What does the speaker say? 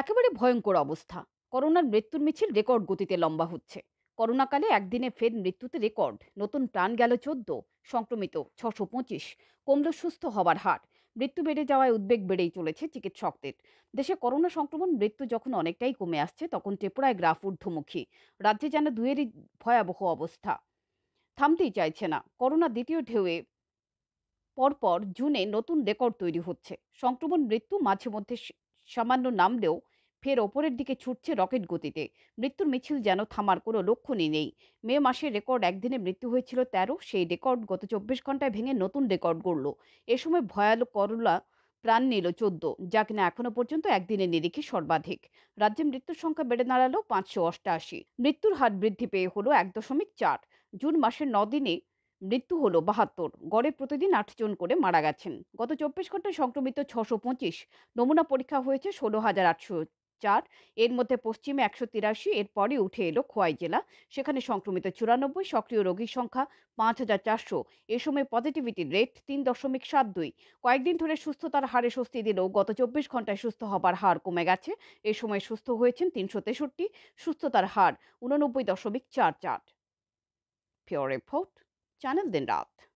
একেবারে ভয়ঙ্কর অবস্থা করোনার মৃত্যুর মিছিল রেকর্ড গতিতে লম্বা হচ্ছে করোনাকালে একদিনে ফের মৃত্যুতে রেকর্ড নতুন প্রাণ গেল চোদ্দ সংক্রমিত ছশো পঁচিশ কমল সুস্থ হবার হার মৃত্যু বেড়ে যাওয়ায় উদ্বেগ বেড়েই চলেছে চিকিৎসকদের দেশে করোনা সংক্রমণ মৃত্যু যখন অনেকটাই কমে আসছে তখন ত্রিপুরায় গ্রাফ ঊর্ধ্বমুখী রাজ্যে যেন দুয়েরই ভয়াবহ অবস্থা থামতেই চাইছে না করোনা দ্বিতীয় ঢেউয়ে পরপর জুনে নতুন রেকর্ড তৈরি হচ্ছে সংক্রমণ মৃত্যু মাঝে মধ্যে সামান্য নামলেও ফের ওপরের দিকে ছুটছে রকেট গতিতে মৃত্যুর মিছিল যেন থামার কোনো লক্ষণই নেই মে মাসের রেকর্ড একদিনে মৃত্যু হয়েছিল তেরো সেই রেকর্ড গত চব্বিশ ঘন্টায় ভেঙে নতুন রেকর্ড গড়ল এ সময় ভয়াল করলা প্রাণ নিল চোদ্দ যা কিনা এখনও পর্যন্ত একদিনের নিরিখে সর্বাধিক রাজ্যে মৃত্যুর সংখ্যা বেড়ে দাঁড়ালো পাঁচশো অষ্টাশি মৃত্যুর হার বৃদ্ধি পেয়ে হলো এক দশমিক চার জুন মাসের নদিনে মৃত্যু হলো বাহাত্তর গড়ে প্রতিদিন আটজন করে মারা গেছেন গত চব্বিশ ঘন্টায় সংক্রমিত ছশো পঁচিশ নমুনা পরীক্ষা হয়েছে ষোলো হাজার আটশো চার এর মধ্যে পশ্চিমে একশো তিরাশি এরপরই উঠে এলো খোয়াই জেলা সেখানে সংক্রমিত চুরানব্বই সক্রিয় রোগীর সংখ্যা পাঁচ হাজার চারশো এ সময় পজিটিভিটি রেট তিন দশমিক সাত দুই কয়েকদিন ধরে সুস্থতার হারে স্বস্তি দিলেও গত চব্বিশ ঘন্টায় সুস্থ হবার হার কমে গেছে এ সময় সুস্থ হয়েছেন তিনশো তেষট্টি সুস্থতার হার উননব্বই দশমিক চার চার রিপোর্ট चानक दिन रात